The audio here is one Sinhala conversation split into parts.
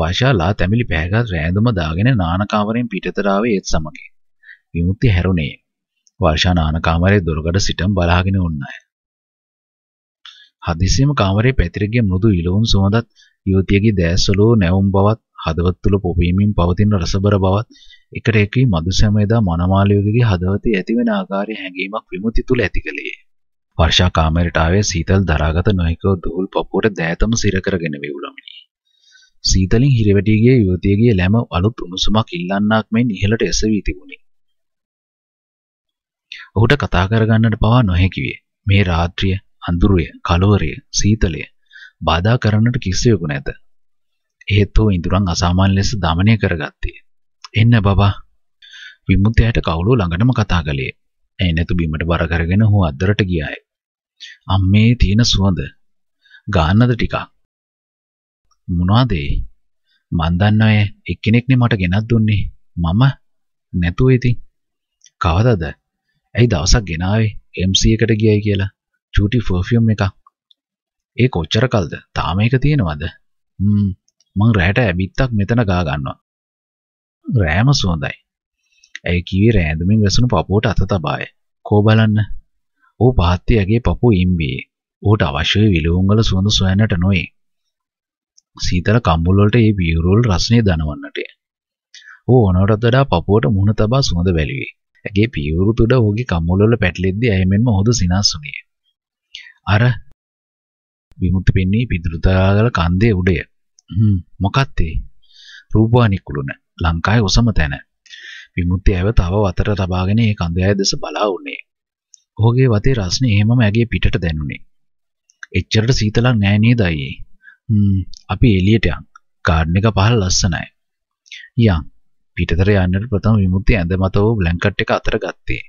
වයිශාලා තැමිලි පැහැගත් රෑඳුම දාගෙන නානකාමරෙන් පිටතට ආවේ ඒත් සමග. විමුක්ති හැරුණේ. වර්ෂා නානකාමරේ දොරකඩ සිටම් බලාගෙන උන්නය. හදිසියෙම කාමරේ පැතිර ගිය මෘදු ඉලවුන් සුවඳත් යුවතියගේ දෑස්වලෝ නැවුම් බවත් හදවත් තුළ පොපීමින් පවතින රසබර බවත් එකට එකී මදුසැමයේදා මනමාලයෝගේගේ හදවතේ ඇතිවෙන ආකාරය හැඟීමක් විමුති තුළ ඇති කළේ. වර්ෂා කාමරයට ආවේ සීතල් දරාගත නොහැකිව දුහුල් පපුවට දෑතම සිර කරගෙන වෙවුලමිනි. සීතලින් හිරිවැටීගේ යුවතියගේ ලැම අලුත් උණුසුමක් ඉල්ලන්නක් මෙන් ඉහළට එසවී තිබුණි. ඔහුට කතා කරගන්නට පවා නොහැකි විය. මේ රාත්‍රිය, අඳුරය, කලවරය, සීතලය බාධා කරන්නට කිසිවෙකු නැත. එහෙත් ඔහු ඉඳුරන් අසාමාන්‍ය ලෙස দমনය කරගත්තේ. එන්න බබා. විමුක්තයාට කවුළු ළඟටම කතා කළේ. ඇයි නැතු බීමට බර කරගෙන ඔහු අද්දරට ගියාය. අම්මේ තියෙන සුවඳ. ගාන්නද ටිකක්. මොනවද ඒ? මන් දන්නේ ඔය එක්කෙනෙක්නේ මට ගෙනත් දුන්නේ. මම නැතුව ඉතින්. කවදද? ඇයි දවසක් ගෙනාවේ MC එකට ගියයි කියලා. චූටි perfume එකක්. ඒ කොච්චර කල්ද? තාම ඒක තියෙනවද? හ්ම් මං රැට ඇබිත්තක් මෙතන ගා ගන්නවා. රෑම සුවඳයි. ඇයි කිව්වේ රෑඳුමින් වැසුණු පපුවට අත තබාය. කෝ බලන්න. ඌ පහත්ති ඇගේ පපුව ඉම්බියේ. ඌට අවශ්‍ය විලවුන් වල සුවඳ සොයන්නට නොවේ. සීතල කම්බුල් වලට මේ පියුරුල් රසනේ දනවන්නටය. ඔහු ඔනවටත් වඩා පපුවට මුහුණ තබා සුවඳ වැළුවේ. ඇගේ පියුරු තුඩ ඔහුගේ කම්බුල් වල පැටලෙද්දී ඇය මෙන්ම හොඳ සිනහස් වුණේ. අර විමුක්ති පෙන්නේ පිදුරුතරාගල කන්දේ උඩය. හ්ම් මොකක්ද ඒ? රූපවානිකුළුණ ලංකාවේ ඔසම තැන. විමුක්ති ඇව තව වතර තබාගෙන ඒ කන්දය දෙස බලා උනේ. ඔහුගේ වතේ රස්නේ එහෙමම ඇගේ පිටට දැනුනේ. එච්චරට සීතලක් නෑ නේද අයියේ? අපි එළියට යන්. ගාඩන් එක පහල ලස්සනයි. යන්. පිටතර යන්නට ප්‍රථම විමුක්තිය ඇඳ මත වූ බ්ලැන්කට් එක අතර ගත්තේ.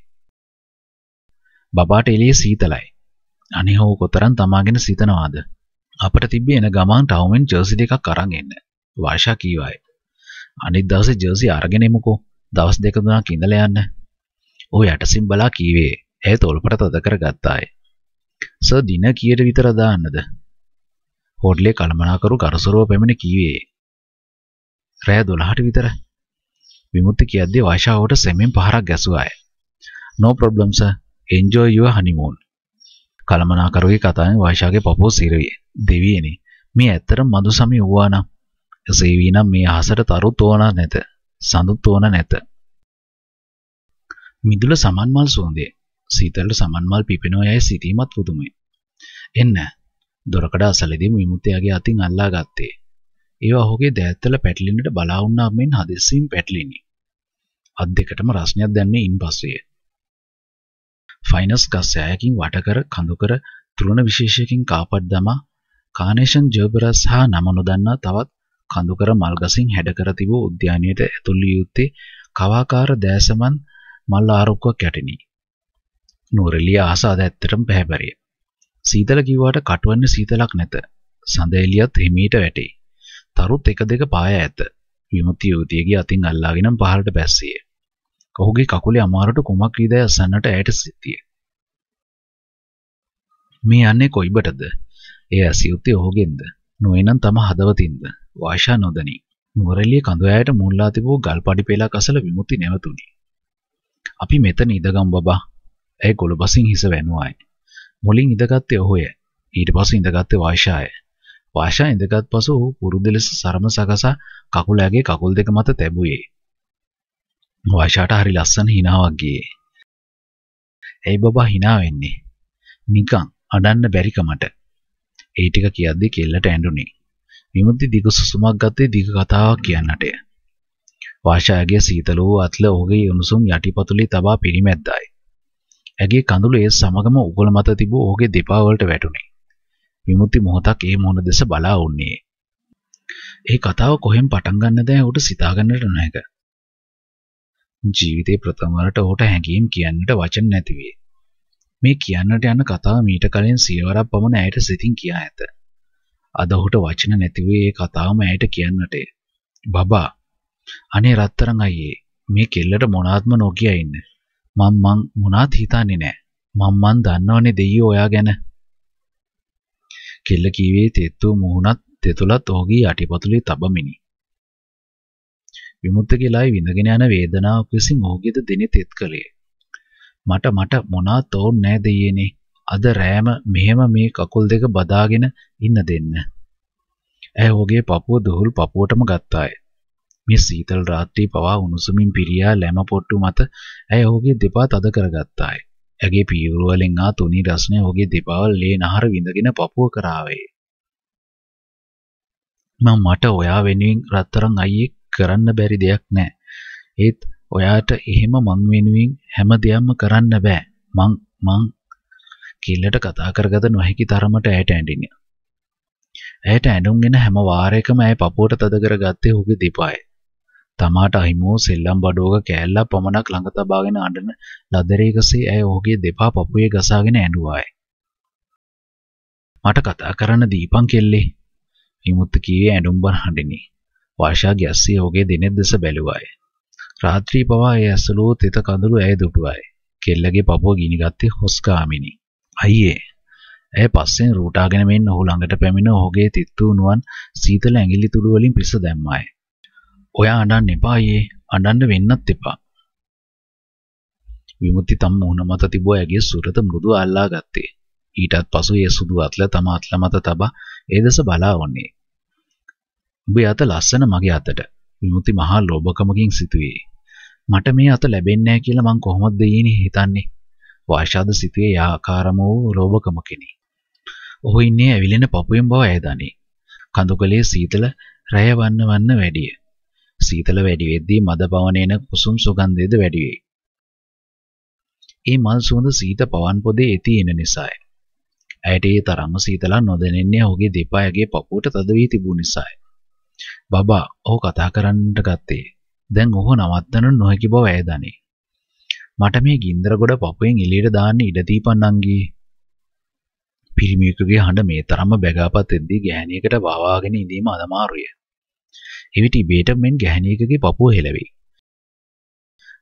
බබාට එළිය සීතලයි. අනේ හෝ කොතරම් තමාගෙන සිතනවාද? අපට තිබ්බේ එන ගමන් ටවුමෙන් ජර්සි දෙකක් අරන් එන්න. වර්ෂා කීවායි. අනිත් දවසේ ජර්සි අරගෙන එමුකෝ. දවස් දෙක තුනක් ඉඳලා යන්න. ඔහු යටසින් බලා කීවේ. ඇය තොල්පට තද කරගත්තාය. සර් දින කීයට විතර දාන්නද? හෝටලේ කළමනාකරු ගරුසරුව පැමිණ කීවේ. රෑ දොළහට විතර විමුත්ති කියද්දී වයිශාවට සෙමෙන් පහරක් ගැසුවාය. No problem sir. Enjoy your honeymoon. කළමනාකරුගේ කතාවෙන් වයිශාගේ පපුව සිරවිය. දෙවියනි, මේ ඇත්තටම මදුසමි වූවා නම් එසේ වීනම් මේ අහසට තරු තෝන නැත. සඳු තෝන නැත. මිදුල සමන්මල් සුවඳේ. සීතල සමන්මල් පිපෙනෝ යයි සිතීමත් පුදුමයි. එන්න දොරකඩ අසලදී විමුක්තියගේ අතින් අල්ලා ගත්තේ. ඒවා ඔහුගේ දෑත්වල පැටලෙන්නට බලා වුණා මෙන් හදිස්සියෙන් පැටලිනි. අත් දෙකටම රස්නයක් දැන්නේ ඉන්පස්සේ. ෆයිනස් ගස් සෑයකින් වටකර කඳුකර තුරුණ විශේෂයකින් කාපට් දමා කානේෂන් ජර්බරස් හා නම නොදන්නා තවත් කඳුකර මල්ගසින් හැඩකර තිබූ උද්‍යානයට ඇතුල් වී යුත්තේ කවාකාර දෑසමන් මල් ආරුක්කුවක් යටිනි. නූරලිය ආසාද ඇත්තටම පැහැබරිය. සීතල කිව්වට කටවන්න සීතලක් නැත. සඳ එළියත් හිමීට වැටේ. තරුත් එක දෙක පාය ඇත. විමුක්ති යෝතියගේ අතින් අල්ලාගෙනම පහළට බැස්සියේ. ඔහුගේ කකුලේ අමාරුට කුමක් වීදැයි අසන්නට ඇයට සිටියේ. මේ යන්නේ කොයිබටද? ඒ ඇසියුත්තේ ඔහුගෙන්ද? නොයනම් තම හදවතින්ද? වාෂා නොදනි. නුවරඑළිය කඳුයයට මුල්ලා තිබූ ගල් පඩි පෙලක් අසල විමුති නැවතුණි. අපි මෙතන ඉඳගම් බබා. ඇය ගොළුබසින් හිස වැනුවායි. මුලින් ඉඳගත්තේ ඔහුය. ඊට පසු ඉඳගත්තේ වෛශාය. වාෂා ඉඳගත් පසු ඔහු පුරුදු ලෙස සරම සකසා කකුල ඇගේ කකුල් දෙක මත තැබුවේ. වාෂාට හරි ලස්සන හිනාවක් ගියේ. "ඇයි බබා හිනා වෙන්නේ? නිකන් අඬන්න බැරි කමට." ඒ ටික කියද්දී කෙල්ලට ඇඬුණි. විමුක්ති දිග සුසුමක් ගත්තේ දිග කතාවක් කියන්නටය. වාෂාගේ සීතල වූ අත්ල ඔහුගේ උණුසුම් යටිපතුලේ තබා පිරිමැද්දායි. ඇගේ කඳුළු ඒ සමගම උගල මත තිබූ ඔහුගේ දෙපා වලට වැටුණි. විමුක්ති මොහොතක් ඒ මොහොන දෙස බලා වුණේ. ඒ කතාව කොහෙන් පටන් ගන්නද ඔහුට සිතා ගන්නට නොහැක. ජීවිතේ ප්‍රථම වරට ඔහුට හැඟීම් කියන්නට වචන නැති විය. මේ කියන්නට යන කතාව මීට කලින් සියවරක් පමණ ඇයට සිතින් කියා ඇත. අද ඔහුට වචන නැති වී ඒ කතාවම ඇයට කියන්නට. බබා අනේ රත්තරන් අයියේ මේ කෙල්ලට මොනාත්ම නොකිය ඉන්නේ. මං මං මොනාත් හිතන්නේ නෑ. මං මං දන්නවනේ දෙයියෝ ඔයා ගැන. කෙල්ල කීවේ තෙත්තු මුහුණත් තෙතුලත් ඔහුගේ යටිපතුලේ තබමිනි. විමුක්ත කියලායි විඳගෙන යන වේදනාවක් විසින් ඔහුගේද දිනෙ තෙත් කළේ. මට මට මොනාත් ඕන් නෑ දෙයනේ. අද රෑම මෙහෙම මේ කකුල් දෙක බදාගෙන ඉන්න දෙන්න. ඇය ඔහුගේ පපුව දුහුල් පපුවටම ගත්තාය. මේ සීතල රාත්‍රී පවා උණුසුමින් පිරියා ලැම පොට්ටු මත ඇය ඔහුගේ දෙපා තද කරගත්තාය. ඇගේ පීවුරු වලින් ආ තුනි රසණය ඔහුගේ දෙපාවල් ලේ නහර විඳගෙන පපුව කරාවේ. මම මට ඔයා වෙනුවෙන් රත්තරන් අයියේ කරන්න බැරි දෙයක් නෑ. ඒත් ඔයාට එහෙම මං වෙනුවෙන් හැම දෙයක්ම කරන්න බෑ. මං මං කිල්ලට කතා කරගත නොහැකි තරමට ඇයට ඇඬිනි. ඇයට ඇඬුම්ගෙන හැම වාරයකම ඇය පපුවට තද කරගත්තේ ඔහුගේ දෙපායේ. තමාට අහිමි වූ සෙල්ලම් බඩුවක කෑල්ලක් පමණක් ළඟ තබාගෙන අඬන ලදරේකසේ ඇය ඔහුගේ දෙපා පපුවේ ගසාගෙන ඇඬුවාය. "මට කතා කරන්න දීපන් කෙල්ලේ." විමුක්ත කීවේ ඇඬුම් බර හඬිනි. වාෂා ගැස්සී ඔහුගේ දිනෙත් දෙස බැලුවාය. රාත්‍රී පවා ඒ ඇසළු තෙත කඳුළු ඇය දුටුවාය. කෙල්ලගේ පපුව ගිනිගත්තේ හොස්කාමිනි. අයියේ. ඇය පස්සෙන් රූටාගෙන මෙන්න ඔහු ළඟට පැමිණ ඔහුගේ තිත්තු උණුවන් සීතල ඇඟිලි තුඩු වලින් පිස දැම්මාය. ඔයා අඩන්න එපා යේ අඩන්න වෙන්නත් එපා. විමුක්ති තම මුහුණ මත තිබූ ඇගේ සුරත මෘදු අල්ලා ගත්තේ. ඊටත් පසු ඒ සුදු අත්ල තම අත්ල මත තබා ඒ දෙස බලා වන්නේ. ඔබ අත ලස්සන මගේ අතට විමුති මහා ලෝභකමකින් සිතුවේ. මට මේ අත ලැබෙන්නේ නැහැ කියලා මං කොහොමද දෙයිනේ හිතන්නේ. වාෂාද සිතුවේ යා ආකාරම වූ ලෝභකමකිනි. ඔහු ඉන්නේ ඇවිලෙන පපුවෙන් බව ඇය දනී. කඳුකලේ සීතල රැය වන්න වන්න වැඩිය. සීතල වැඩි වෙද්දී මද පවන එන කුසුම් සුගන්ධයද වැඩි වෙයි. ඒ මල් සුවඳ සීත පවන් පොදේ ඇති එන නිසායි. ඇයට ඒ තරම්ම සීතලක් නොදැනෙන්නේ ඔහුගේ දෙපායගේ පපුවට තද වී තිබූ නිසායි. බබා, ඔහු කතා කරන්නට ගත්තේ. දැන් ඔහු නවත්තන්න නොහැකි බව ඇය දනී. මට මේ ගින්දර ගොඩ පපුවෙන් එළියට දාන්න ඉඩ දීපන් නංගී. පිරිමියෙකුගේ හඬ මේ තරම්ම බැගාපත් වෙද්දී ගෑණියකට වවාගෙන ඉඳීම අමාරුයි. එවිට ඉබේට මෙන් ගැහණියකගේ පපුව හෙළවෙයි.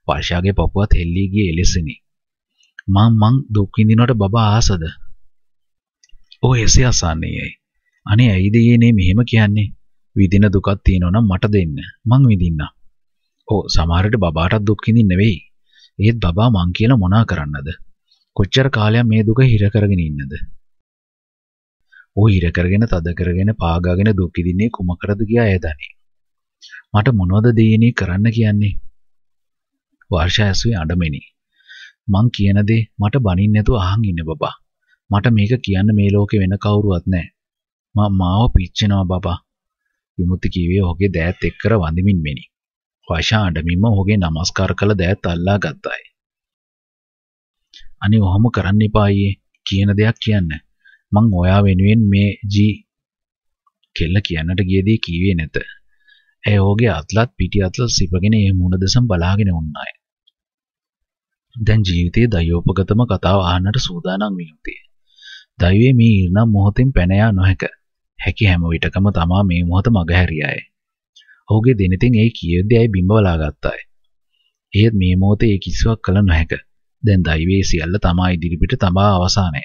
වර්ෂාගේ පපුවත් හෙල්ලී ගිය එලෙසිනි. මං මං දුක් විඳිනවට බබා ආසද? ඔය එසේ අසන්නේයි. අනේ ඇයිද ඊනේ මෙහෙම කියන්නේ? විඳින දුකක් තියෙනවා නම් මට දෙන්න. මං විඳින්න. ඔව් සමහරට බබාටත් දුක් විඳින්න වෙයි. ඒත් බබා මං කියලා මොනා කරන්නද? කොච්චර කාලයක් මේ දුක හිර කරගෙන ඉන්නද? ඌ හිර කරගෙන තද කරගෙන පාගාගෙන දුක් විඳින්නේ කුමකටද කියා ඇය දන්නේ. මට මොනවද දෙයනේ කරන්න කියන්නේ? වර්ෂා ඇසුවේ අඬමිනි. මං කියන දේ මට බනින්න නැතුව අහන් ඉන්න බබා. මට මේක කියන්න මේ ලෝකේ වෙන කවුරුවත් නැහැ. මම මාව පිච්චෙනවා බබා. විමුක්ති කීවේ ඔහුගේ දෑත් එක්කර වඳිමින් මෙනි. වර්ෂා අඬමින්ම ඔහුගේ নমස්කාර කළ දෑත් අල්ලා ගත්තායි. අනේ ඔහොම කරන්න එපා අයියේ කියන දෙයක් කියන්න. මං ඔයා වෙනුවෙන් මේ ජී කෙල්ල කියන්නට ගියේදී කීවේ නැත. ඇය ඕගේ අත්ලත් පිටි අත්ල සිපගෙන ඒ මුණ දෙසම් බලාගෙන උන්නයි. දැන් ජීවිතයේ දයෝපගතම කතාව අහන්නට සූදානම් වී සිටියේ. දෛවයේ මේ ඉරණම් මොහොතින් පැන යා නොහැක. හැකි හැම විටකම තමා මේ මොහොත මගහැරියයි. ඔහුගේ දෙනිතින් ඒ කියද්දී ඇය බිම්බවලා ගත්තායි. එහෙත් මේ මොහොතේ ඒ කිසිවක් කළ නොහැක. දැන් දෛවයේ සියල්ල තමා ඉදිරිපිට තමා අවසානය.